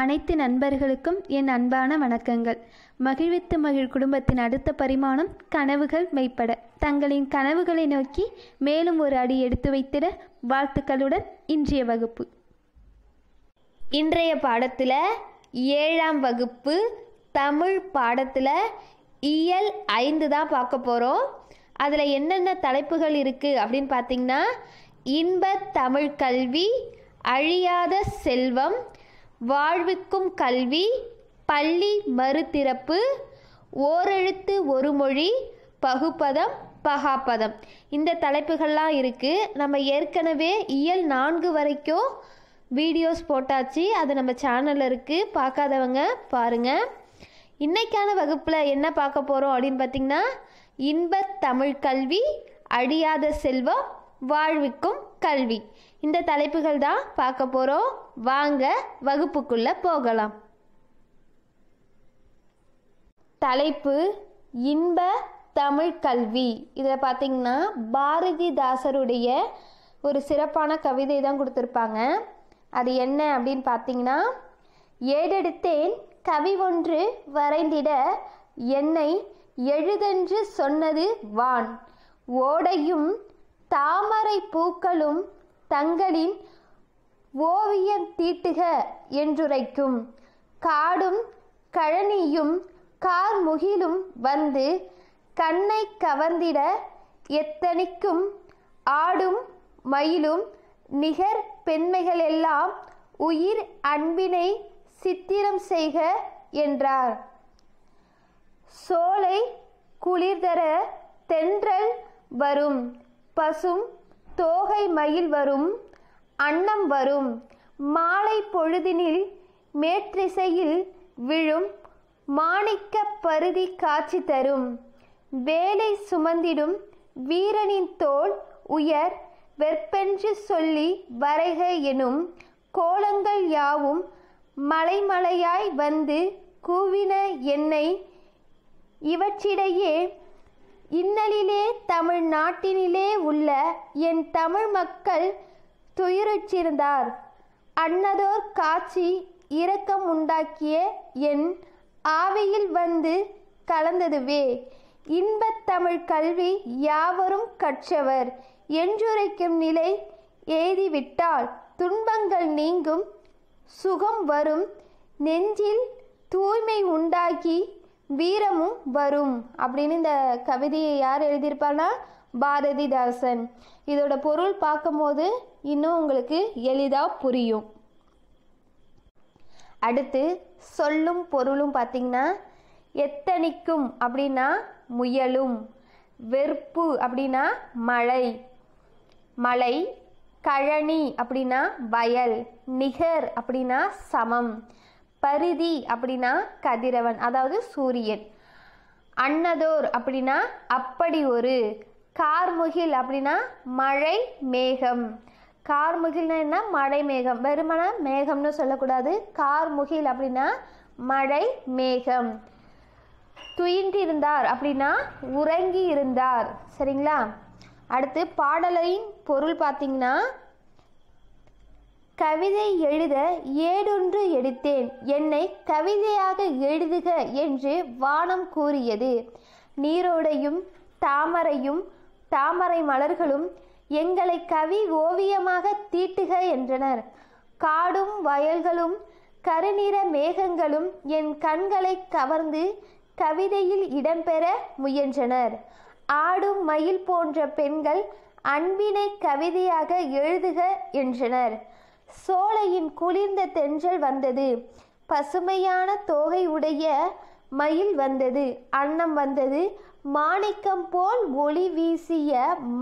அனைத்து நண்பர்களுக்கும் என் அன்பான வணக்கங்கள் மகிழ்வித்து மகிழ் குடும்பத்தின் அடுத்த பரிமாணம் கனவுகள் மெய்ப்பட தங்களின் கனவுகளை நோக்கி மேலும் ஒரு அடி எடுத்து வைத்திட வாழ்த்துக்களுடன் இன்றைய வகுப்பு இன்றைய பாடத்தில் ஏழாம் வகுப்பு தமிழ் பாடத்தில் இயல் ஐந்து தான் பார்க்க போகிறோம் அதில் என்னென்ன தலைப்புகள் இருக்குது அப்படின்னு பார்த்திங்கன்னா இன்ப தமிழ் கல்வி அழியாத செல்வம் வாழ்வுக்கும் கல்வி பள்ளி மறுதிறப்பு ஓரெழுத்து ஒரு மொழி பகுப்பதம் பகாப்பதம் இந்த தலைப்புகள்லாம் இருக்குது நம்ம ஏற்கனவே இயல் நான்கு வரைக்கும் வீடியோஸ் போட்டாச்சு அது நம்ம சேனலில் இருக்குது பார்க்காதவங்க பாருங்கள் இன்றைக்கான வகுப்பில் என்ன பார்க்க போகிறோம் அப்படின்னு பார்த்திங்கன்னா இன்பத் தமிழ் கல்வி அழியாத செல்வம் வாழ்விக்கும் கல்வி இந்த தலைப்புகள் தான் பார்க்க போகிறோம் வாங்க வகுப்புக்குள்ளே போகலாம் தலைப்பு இன்ப தமிழ் கல்வி இதில் பார்த்தீங்கன்னா பாரதிதாசருடைய ஒரு சிறப்பான கவிதை தான் கொடுத்துருப்பாங்க அது என்ன அப்படின்னு பார்த்தீங்கன்னா ஏடெடுத்தேன் கவி ஒன்று வரைந்திட என்னை எழுதென்று சொன்னது வான் ஓடையும் தாமரை பூக்களும் தங்களின் ஓவியம் தீட்டுக என்றுரைக்கும் காடும் கழனியும் கார்முகிலும் வந்து கண்ணை கவர்ந்திட எத்தனைக்கும் ஆடும் மயிலும் நிகர் பெண்மைகளெல்லாம் உயிர் அன்பினை சித்திரம் செய்க என்றார் சோலை குளிர்தர தென்றல் வரும் பசும் தோகை மயில் வரும் அன்னம் வரும் மாலை பொழுதினில் மேற்றிசையில் விழும் மாணிக்க பருதி காட்சி தரும் வேலை சுமந்திடும் வீரனின் தோல் உயர் வெற்பென்று சொல்லி வரைக எனும் கோலங்கள் யாவும் மலைமலையாய் வந்து கூவின என்னை இவற்றிடையே இன்னலிலே தமிழ் நாட்டினிலே உள்ள என் தமிழ் மக்கள் துயிருற்றிருந்தார் அன்னதோர் காட்சி இரக்கம் உண்டாக்கிய என் ஆவியில் வந்து கலந்ததுவே தமிழ் கல்வி யாவரும் கற்றவர் என்றுரைக்கும் நிலை எய்திவிட்டால் துன்பங்கள் நீங்கும் சுகம் வரும் நெஞ்சில் தூய்மை உண்டாகி வீரமும் வரும் அப்படின்னு இந்த கவிதையை யார் எழுதியிருப்பார்னா பாரதிதாசன் இதோட பொருள் பார்க்கும்போது இன்னும் உங்களுக்கு எளிதாக புரியும் அடுத்து சொல்லும் பொருளும் பார்த்தீங்கன்னா எத்தனிக்கும் அப்படின்னா முயலும் வெறுப்பு அப்படின்னா மழை மலை கழனி அப்படின்னா வயல் நிகர் அப்படின்னா சமம் பரிதி அப்படின்னா கதிரவன் அதாவது சூரியன் அன்னதோர் அப்படின்னா அப்படி ஒரு கார்முகில் அப்படின்னா மழை மேகம் கார்முகில்னா என்ன மழை மேகம் வெறுமன மேகம்னு சொல்லக்கூடாது கார்முகில் அப்படின்னா மழை மேகம் துயின்றிருந்தார் அப்படின்னா உறங்கி இருந்தார் சரிங்களா அடுத்து பாடலின் பொருள் பார்த்தீங்கன்னா கவிதை எழுத ஏடொன்று எடுத்தேன் என்னை கவிதையாக எழுதுக என்று வானம் கூறியது நீரோடையும் தாமரையும் தாமரை மலர்களும் எங்களை கவி ஓவியமாக தீட்டுக என்றனர் காடும் வயல்களும் கருநிற மேகங்களும் என் கண்களை கவர்ந்து கவிதையில் இடம்பெற முயன்றனர் ஆடும் மயில் போன்ற பெண்கள் அன்பினை கவிதையாக எழுதுக என்றனர் சோலையின் குளிர்ந்த தென்றல் வந்தது பசுமையான தோகை உடைய மயில் வந்தது அன்னம் வந்தது மாணிக்கம் போல் ஒளி வீசிய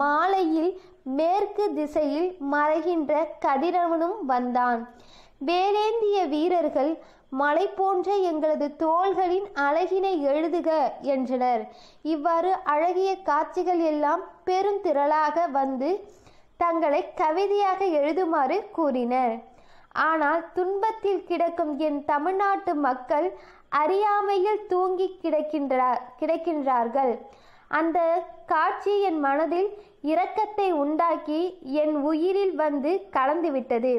மாலையில் மேற்கு திசையில் மறைகின்ற கதிரவனும் வந்தான் வேலேந்திய வீரர்கள் மலை போன்ற எங்களது தோள்களின் அழகினை எழுதுக என்றனர் இவ்வாறு அழகிய காட்சிகள் எல்லாம் பெருந்திரளாக வந்து தங்களை கவிதையாக எழுதுமாறு கூறினர் ஆனால் துன்பத்தில் கிடக்கும் என் தமிழ்நாட்டு மக்கள் அறியாமையில் தூங்கி கிடக்கின்ற கிடக்கின்றார்கள் அந்த காட்சி என் மனதில் இரக்கத்தை உண்டாக்கி என் உயிரில் வந்து கலந்துவிட்டது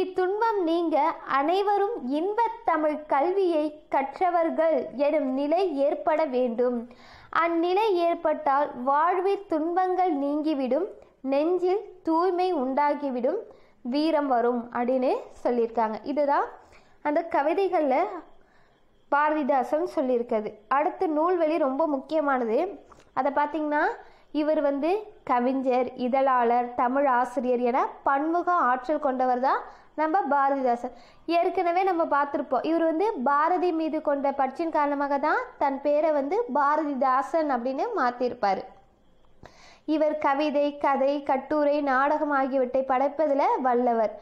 இத்துன்பம் நீங்க அனைவரும் இன்பத் தமிழ் கல்வியை கற்றவர்கள் எனும் நிலை ஏற்பட வேண்டும் அந்நிலை ஏற்பட்டால் வாழ்வில் துன்பங்கள் நீங்கிவிடும் நெஞ்சில் தூய்மை உண்டாகிவிடும் வீரம் வரும் அப்படின்னு சொல்லியிருக்காங்க இதுதான் அந்த கவிதைகளில் பாரதிதாசன் சொல்லியிருக்கிறது அடுத்து நூல்வெளி ரொம்ப முக்கியமானது அதை பார்த்திங்கன்னா இவர் வந்து கவிஞர் இதழாளர் தமிழ் ஆசிரியர் என பன்முக ஆற்றல் கொண்டவர் தான் நம்ம பாரதிதாசன் ஏற்கனவே நம்ம பார்த்துருப்போம் இவர் வந்து பாரதி மீது கொண்ட பற்றின் காரணமாக தான் தன் பேரை வந்து பாரதிதாசன் அப்படின்னு மாற்றிருப்பார் இவர் கவிதை கதை கட்டுரை நாடகம் ஆகியவற்றை படைப்பதில் வல்லவர்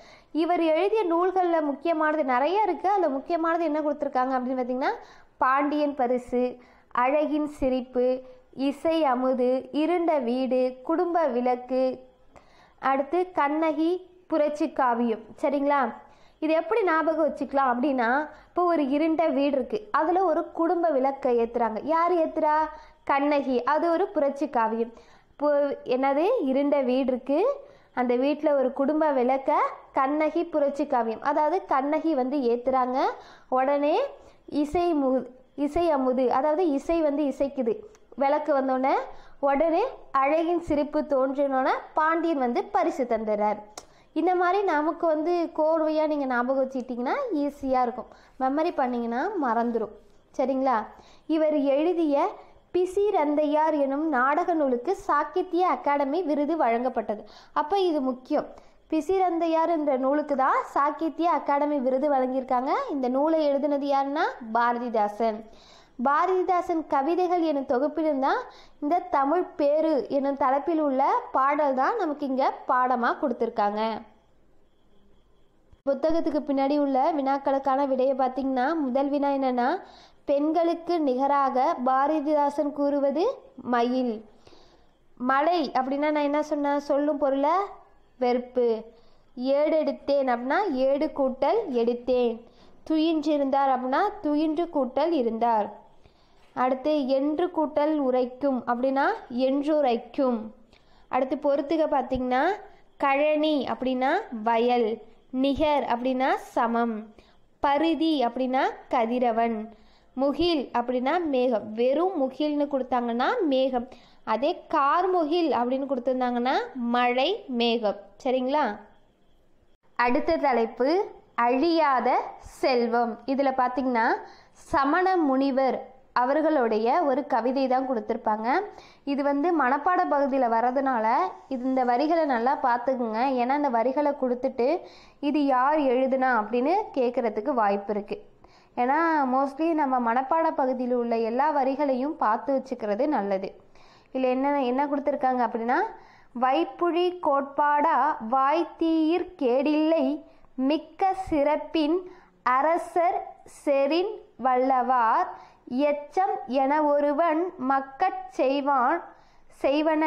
இவர் எழுதிய நூல்களில் முக்கியமானது நிறைய இருக்குது அதில் முக்கியமானது என்ன கொடுத்துருக்காங்க அப்படின்னு பார்த்திங்கன்னா பாண்டியன் பரிசு அழகின் சிரிப்பு இசை அமுது இருண்ட வீடு குடும்ப விளக்கு அடுத்து கண்ணகி புரட்சி காவியம் சரிங்களா இது எப்படி ஞாபகம் வச்சுக்கலாம் அப்படின்னா இப்போ ஒரு இருண்ட வீடு இருக்குது அதில் ஒரு குடும்ப விளக்கை ஏற்றுறாங்க யார் ஏற்றுறா கண்ணகி அது ஒரு புரட்சி காவியம் என்னது இருண்ட வீடு இருக்குது அந்த வீட்டில் ஒரு குடும்ப விளக்க கண்ணகி புரட்சி காவியம் அதாவது கண்ணகி வந்து ஏற்றுறாங்க உடனே இசை மு இசை அமுது அதாவது இசை வந்து இசைக்குது விளக்கு வந்தோடனே உடனே அழகின் சிரிப்பு தோன்றினோடனே பாண்டியன் வந்து பரிசு தந்துடுறார் இந்த மாதிரி நமக்கு வந்து கோர்வையாக நீங்கள் ஞாபகம் வச்சுக்கிட்டிங்கன்னா ஈஸியாக இருக்கும் மெமரி பண்ணிங்கன்னா மறந்துடும் சரிங்களா இவர் எழுதிய பிசி ரந்தையார் எனும் நாடக நூலுக்கு சாகித்ய அகாடமி விருது வழங்கப்பட்டது அப்போ இது முக்கியம் ரந்தையார் என்ற நூலுக்கு தான் சாகித்ய அகாடமி விருது வழங்கியிருக்காங்க இந்த நூலை எழுதினது யாருன்னா பாரதிதாசன் பாரதிதாசன் கவிதைகள் எனும் தொகுப்பிலும் தான் இந்த தமிழ் பேரு எனும் தலைப்பில் உள்ள பாடல் தான் நமக்கு இங்கே பாடமாக கொடுத்துருக்காங்க புத்தகத்துக்கு பின்னாடி உள்ள வினாக்களுக்கான விடையை பார்த்தீங்கன்னா முதல் வினா என்னென்னா பெண்களுக்கு நிகராக பாரதிதாசன் கூறுவது மயில் மலை அப்படின்னா நான் என்ன சொன்ன சொல்லும் பொருளை வெறுப்பு ஏடு எடுத்தேன் அப்படின்னா ஏடு கூட்டல் எடுத்தேன் துயின்றிருந்தார் அப்படின்னா துயின்று கூட்டல் இருந்தார் அடுத்து என்று கூட்டல் உரைக்கும் அப்படின்னா என்று உரைக்கும் அடுத்து பொறுத்துக பார்த்தீங்கன்னா கழனி அப்படின்னா வயல் நிகர் அப்படின்னா சமம் பருதி அப்படின்னா கதிரவன் முகில் அப்படின்னா மேகம் வெறும் முகில்னு கொடுத்தாங்கன்னா மேகம் அதே கார் முகில் அப்படின்னு கொடுத்துருந்தாங்கன்னா மழை மேகம் சரிங்களா அடுத்த தலைப்பு அழியாத செல்வம் இதில் பார்த்திங்கன்னா சமண முனிவர் அவர்களுடைய ஒரு கவிதை தான் கொடுத்துருப்பாங்க இது வந்து மனப்பாட பகுதியில் வரதுனால இது இந்த வரிகளை நல்லா பார்த்துக்குங்க ஏன்னா இந்த வரிகளை கொடுத்துட்டு இது யார் எழுதுனா அப்படின்னு கேட்குறதுக்கு வாய்ப்பு இருக்குது ஏன்னா மோஸ்ட்லி நம்ம மனப்பாட பகுதியில் உள்ள எல்லா வரிகளையும் பார்த்து வச்சுக்கிறது நல்லது இதில் என்ன என்ன கொடுத்துருக்காங்க அப்படின்னா வைப்புழி கோட்பாடா வாய்த்தீர் கேடில்லை மிக்க சிறப்பின் அரசர் செரின் வல்லவார் எச்சம் என ஒருவன் மக்கட் செய்வான் செய்வன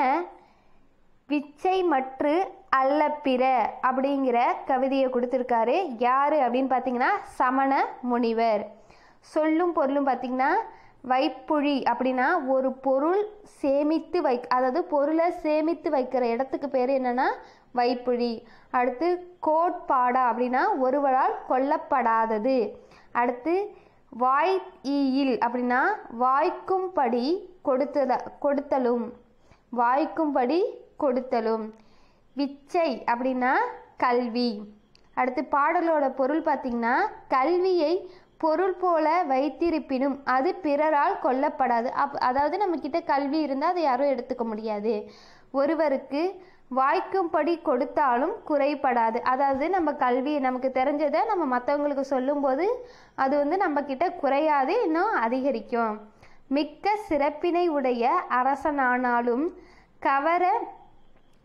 விச்சை மற்று அல்லப்பிற அப்படிங்கிற கவிதையை கொடுத்துருக்காரு யார் அப்படின்னு பார்த்தீங்கன்னா சமண முனிவர் சொல்லும் பொருளும் பார்த்திங்கன்னா வைப்புழி அப்படின்னா ஒரு பொருள் சேமித்து வை அதாவது பொருளை சேமித்து வைக்கிற இடத்துக்கு பேர் என்னென்னா வைப்புழி அடுத்து கோட்பாடா அப்படின்னா ஒருவரால் கொல்லப்படாதது அடுத்து வாய் ஈயில் அப்படின்னா வாய்க்கும்படி கொடுத்தத கொடுத்தலும் வாய்க்கும்படி கொடுத்தலும் விச்சை அப்படின்னா கல்வி அடுத்து பாடலோட பொருள் பார்த்திங்கன்னா கல்வியை பொருள் போல வைத்திருப்பினும் அது பிறரால் கொல்லப்படாது அப் அதாவது நம்மக்கிட்ட கல்வி இருந்தால் அதை யாரும் எடுத்துக்க முடியாது ஒருவருக்கு வாய்க்கும்படி கொடுத்தாலும் குறைபடாது அதாவது நம்ம கல்வி நமக்கு தெரிஞ்சதை நம்ம மற்றவங்களுக்கு சொல்லும்போது அது வந்து நம்மக்கிட்ட குறையாது இன்னும் அதிகரிக்கும் மிக்க சிறப்பினை உடைய அரசனானாலும் கவர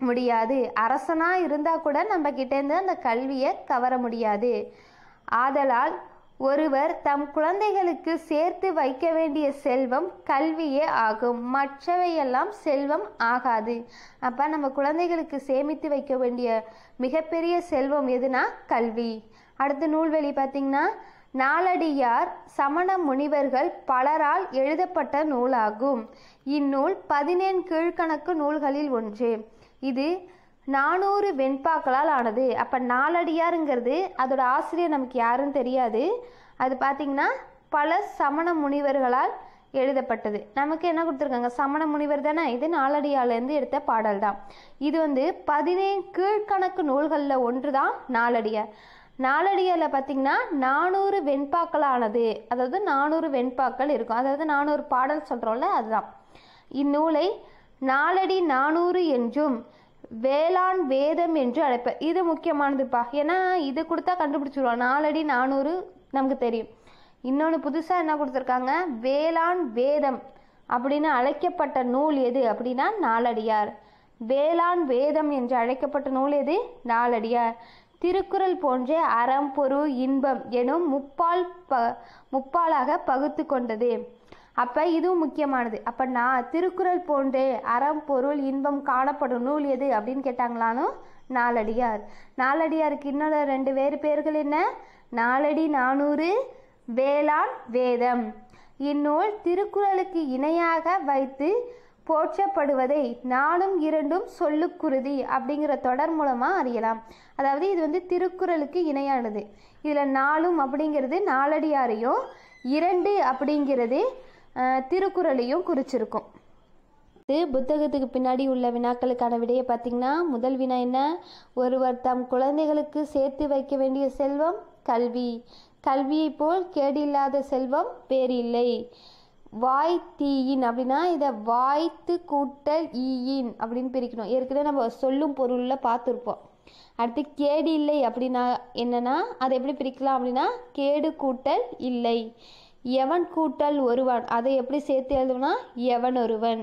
முடியாது அரசனாக இருந்தால் கூட நம்ம கிட்டேருந்து அந்த கல்வியை கவர முடியாது ஆதலால் ஒருவர் தம் குழந்தைகளுக்கு சேர்த்து வைக்க வேண்டிய செல்வம் கல்வியே ஆகும் மற்றவையெல்லாம் செல்வம் ஆகாது அப்போ நம்ம குழந்தைகளுக்கு சேமித்து வைக்க வேண்டிய மிகப்பெரிய செல்வம் எதுனா கல்வி அடுத்து நூல்வெளி பார்த்தீங்கன்னா நாலடியார் சமண முனிவர்கள் பலரால் எழுதப்பட்ட நூலாகும் இந்நூல் பதினேழு கீழ்கணக்கு நூல்களில் ஒன்று இது நானூறு வெண்பாக்களால் ஆனது அப்போ நாலடியாருங்கிறது அதோட ஆசிரியர் நமக்கு யாரும் தெரியாது அது பார்த்திங்கன்னா பல சமண முனிவர்களால் எழுதப்பட்டது நமக்கு என்ன கொடுத்துருக்காங்க சமண முனிவர் தானே இது நாலடியாலேருந்து எடுத்த பாடல் தான் இது வந்து பதினேழு கீழ்கணக்கு நூல்களில் ஒன்று தான் நாலடியார் நாலடியில் பார்த்திங்கன்னா நானூறு வெண்பாக்களானது அதாவது நானூறு வெண்பாக்கள் இருக்கும் அதாவது நானூறு பாடல் சொல்கிறோம்ல அதுதான் இந்நூலை நாலடி நானூறு என்றும் வேளாண் வேதம் என்று அழைப்பர் இது முக்கியமானதுப்பா ஏன்னா இது கொடுத்தா கண்டுபிடிச்சிருவோம் நாலடி நானூறு நமக்கு தெரியும் இன்னொன்று புதுசாக என்ன கொடுத்துருக்காங்க வேளாண் வேதம் அப்படின்னு அழைக்கப்பட்ட நூல் எது அப்படின்னா நாலடியார் வேளாண் வேதம் என்று அழைக்கப்பட்ட நூல் எது நாலடியார் திருக்குறள் போன்ற அறம் பொருள் இன்பம் எனும் முப்பால் ப முப்பாலாக பகுத்து கொண்டது அப்போ இதுவும் முக்கியமானது அப்போ நான் திருக்குறள் போன்றே அறம் பொருள் இன்பம் காணப்படும் நூல் எது அப்படின்னு கேட்டாங்களானும் நாலடியார் நாலடியாருக்கு இன்னொரு ரெண்டு வேறு பேர்கள் என்ன நாலடி நானூறு வேளாண் வேதம் இந்நூல் திருக்குறளுக்கு இணையாக வைத்து போற்றப்படுவதை நாளும் இரண்டும் சொல்லுக்குருதி அப்படிங்கிற தொடர் மூலமாக அறியலாம் அதாவது இது வந்து திருக்குறளுக்கு இணையானது இதில் நாளும் அப்படிங்கிறது நாலடியாரையும் இரண்டு அப்படிங்கிறது திருக்குறளையும் குறிச்சிருக்கும் இது புத்தகத்துக்கு பின்னாடி உள்ள வினாக்களுக்கான விடையை பார்த்தீங்கன்னா முதல் வினா என்ன ஒருவர் தம் குழந்தைகளுக்கு சேர்த்து வைக்க வேண்டிய செல்வம் கல்வி கல்வியை போல் கேடில்லாத செல்வம் வேறில்லை வாய் தீயின் அப்படின்னா இதை வாய்த்து கூட்டல் ஈயின் அப்படின்னு பிரிக்கணும் ஏற்கனவே நம்ம சொல்லும் பொருளில் பார்த்துருப்போம் அடுத்து கேடு இல்லை அப்படின்னா என்னன்னா அதை எப்படி பிரிக்கலாம் அப்படின்னா கேடு கூட்டல் இல்லை எவன் கூட்டல் ஒருவன் அதை எப்படி சேர்த்து எழுதுனா எவன் ஒருவன்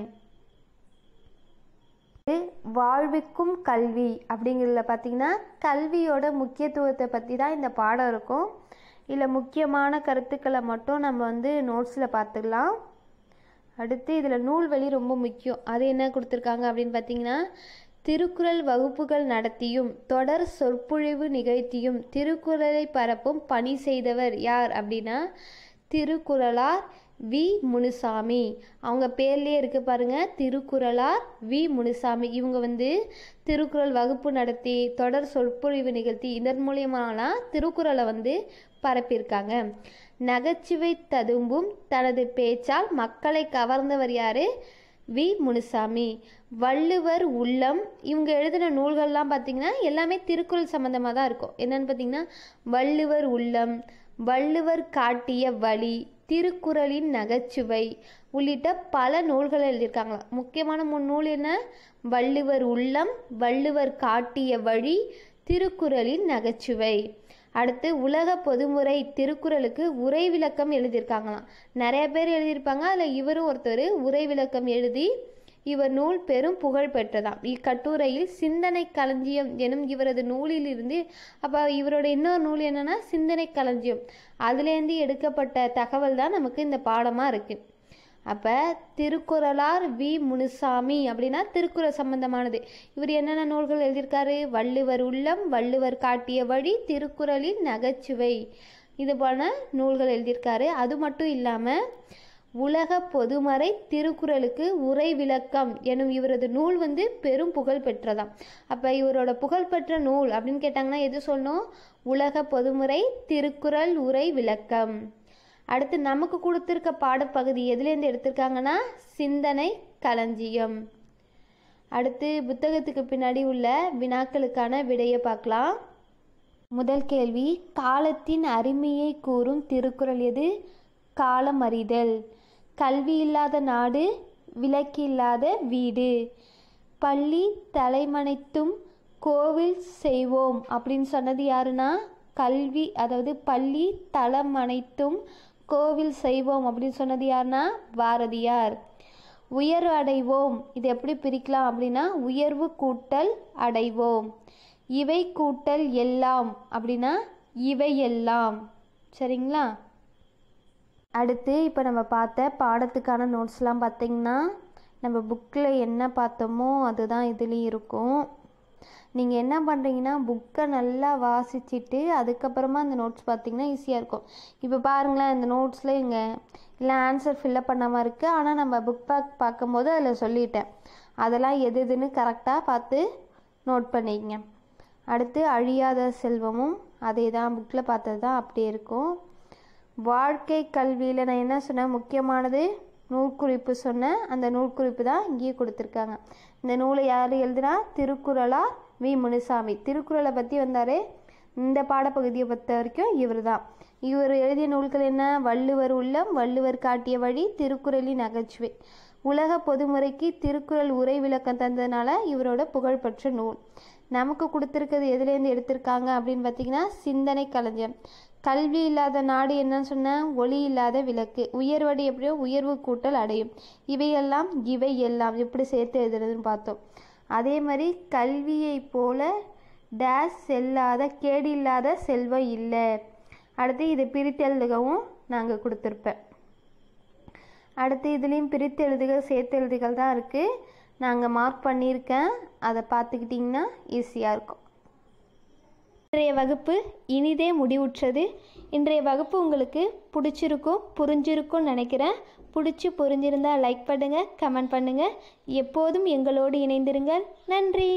வாழ்விக்கும் கல்வி அப்படிங்கிறதுல பார்த்திங்கன்னா கல்வியோட முக்கியத்துவத்தை பற்றி தான் இந்த பாடம் இருக்கும் இதில் முக்கியமான கருத்துக்களை மட்டும் நம்ம வந்து நோட்ஸில் பார்த்துக்கலாம் அடுத்து இதில் நூல்வழி ரொம்ப முக்கியம் அது என்ன கொடுத்துருக்காங்க அப்படின்னு பார்த்தீங்கன்னா திருக்குறள் வகுப்புகள் நடத்தியும் தொடர் சொற்பொழிவு நிகழ்த்தியும் திருக்குறளை பரப்பும் பணி செய்தவர் யார் அப்படின்னா திருக்குறளார் வி முனுசாமி அவங்க பேர்லேயே இருக்குது பாருங்கள் திருக்குறளார் வி முனுசாமி இவங்க வந்து திருக்குறள் வகுப்பு நடத்தி தொடர் சொற்பொழிவு நிகழ்த்தி இதன் மூலியமாலாம் திருக்குறளை வந்து பரப்பியிருக்காங்க நகைச்சுவை ததும்பும் தனது பேச்சால் மக்களை கவர்ந்தவர் யார் வி முனுசாமி வள்ளுவர் உள்ளம் இவங்க எழுதின நூல்கள்லாம் பார்த்திங்கன்னா எல்லாமே திருக்குறள் சம்மந்தமாக தான் இருக்கும் என்னென்னு பார்த்திங்கன்னா வள்ளுவர் உள்ளம் வள்ளுவர் காட்டிய வழி திருக்குறளின் நகைச்சுவை உள்ளிட்ட பல நூல்கள் எழுதியிருக்காங்களாம் முக்கியமான மூணு நூல் என்ன வள்ளுவர் உள்ளம் வள்ளுவர் காட்டிய வழி திருக்குறளின் நகைச்சுவை அடுத்து உலக பொதுமுறை திருக்குறளுக்கு உரை விளக்கம் எழுதியிருக்காங்களாம் நிறைய பேர் எழுதியிருப்பாங்க அதில் இவரும் ஒருத்தர் உரை விளக்கம் எழுதி இவர் நூல் பெரும் புகழ் பெற்றதாம் இக்கட்டுரையில் சிந்தனை களஞ்சியம் எனும் இவரது நூலிலிருந்து அப்போ இவரோட இன்னொரு நூல் என்னன்னா சிந்தனை களஞ்சியம் அதுலேருந்து எடுக்கப்பட்ட தகவல் தான் நமக்கு இந்த பாடமாக இருக்குது அப்போ திருக்குறளார் வி முனுசாமி அப்படின்னா திருக்குறள் சம்பந்தமானது இவர் என்னென்ன நூல்கள் எழுதியிருக்காரு வள்ளுவர் உள்ளம் வள்ளுவர் காட்டிய வழி திருக்குறளின் நகைச்சுவை இது போல நூல்கள் எழுதியிருக்காரு அது மட்டும் இல்லாமல் உலக பொதுமறை திருக்குறளுக்கு உரை விளக்கம் எனும் இவரது நூல் வந்து பெரும் புகழ் பெற்றதாம் அப்போ இவரோட புகழ்பெற்ற நூல் அப்படின்னு கேட்டாங்கன்னா எது சொன்னோம் உலக பொதுமுறை திருக்குறள் உரை விளக்கம் அடுத்து நமக்கு கொடுத்துருக்க பாடப்பகுதி எதுலேருந்து எடுத்திருக்காங்கன்னா சிந்தனை களஞ்சியம் அடுத்து புத்தகத்துக்கு பின்னாடி உள்ள வினாக்களுக்கான விடையை பார்க்கலாம் முதல் கேள்வி காலத்தின் அருமையை கூறும் திருக்குறள் எது காலம் அறிதல் கல்வி இல்லாத நாடு விளக்கில்லாத வீடு பள்ளி தலைமனைத்தும் கோவில் செய்வோம் அப்படின்னு சொன்னது யாருன்னா கல்வி அதாவது பள்ளி தலைமனைத்தும் கோவில் செய்வோம் அப்படின்னு சொன்னது யாருன்னா பாரதியார் உயர்வு அடைவோம் இது எப்படி பிரிக்கலாம் அப்படின்னா உயர்வு கூட்டல் அடைவோம் இவை கூட்டல் எல்லாம் அப்படின்னா இவை எல்லாம் சரிங்களா அடுத்து இப்போ நம்ம பார்த்த பாடத்துக்கான நோட்ஸ்லாம் பார்த்திங்கன்னா நம்ம புக்கில் என்ன பார்த்தோமோ அதுதான் இதுலேயும் இருக்கும் நீங்கள் என்ன பண்ணுறீங்கன்னா புக்கை நல்லா வாசிச்சுட்டு அதுக்கப்புறமா அந்த நோட்ஸ் பார்த்தீங்கன்னா ஈஸியாக இருக்கும் இப்போ பாருங்களேன் இந்த நோட்ஸில் இங்கே இல்லை ஆன்சர் ஃபில்லப் பண்ணாமல் இருக்குது ஆனால் நம்ம புக் பேக் பார்க்கும்போது அதில் சொல்லிட்டேன் அதெல்லாம் எது எதுன்னு கரெக்டாக பார்த்து நோட் பண்ணிக்கங்க அடுத்து அழியாத செல்வமும் அதே தான் புக்கில் பார்த்தது தான் அப்படியே இருக்கும் வாழ்க்கை கல்வியில் நான் என்ன சொன்னேன் முக்கியமானது நூற்குறிப்பு சொன்னேன் அந்த நூற்குறிப்பு தான் இங்கேயே கொடுத்துருக்காங்க இந்த நூலை யார் எழுதினா திருக்குறளா வி முனுசாமி திருக்குறளை பற்றி வந்தார் இந்த பாடப்பகுதியை பொறுத்த வரைக்கும் இவர் தான் இவர் எழுதிய நூல்கள் என்ன வள்ளுவர் உள்ளம் வள்ளுவர் காட்டிய வழி திருக்குறளின் நகைச்சுவை உலக பொதுமுறைக்கு திருக்குறள் உரை விளக்கம் தந்ததுனால இவரோட புகழ்பெற்ற நூல் நமக்கு கொடுத்துருக்கிறது எதுலேருந்து எடுத்திருக்காங்க அப்படின்னு பார்த்தீங்கன்னா சிந்தனை கலைஞர் கல்வி இல்லாத நாடு என்னன்னு சொன்னால் ஒளி இல்லாத விளக்கு உயர்வடி எப்படியோ உயர்வு கூட்டல் அடையும் இவையெல்லாம் இவை எல்லாம் எப்படி சேர்த்து எழுதுறதுன்னு பார்த்தோம் அதே மாதிரி கல்வியை போல டேஸ் செல்லாத கேடில்லாத செல்வம் இல்லை அடுத்து இதை பிரித்து எழுதுகவும் நாங்கள் கொடுத்துருப்பேன் அடுத்து இதுலேயும் பிரித்து எழுதுகள் சேர்த்து எழுதுகள் தான் இருக்குது நாங்கள் மார்க் பண்ணியிருக்கேன் அதை பார்த்துக்கிட்டிங்கன்னா ஈஸியாக இருக்கும் இன்றைய வகுப்பு இனிதே முடிவுற்றது இன்றைய வகுப்பு உங்களுக்கு பிடிச்சிருக்கும் புரிஞ்சிருக்கும் நினைக்கிறேன் பிடிச்சி புரிஞ்சிருந்தால் லைக் பண்ணுங்கள் கமெண்ட் பண்ணுங்கள் எப்போதும் எங்களோடு இணைந்திருங்கள் நன்றி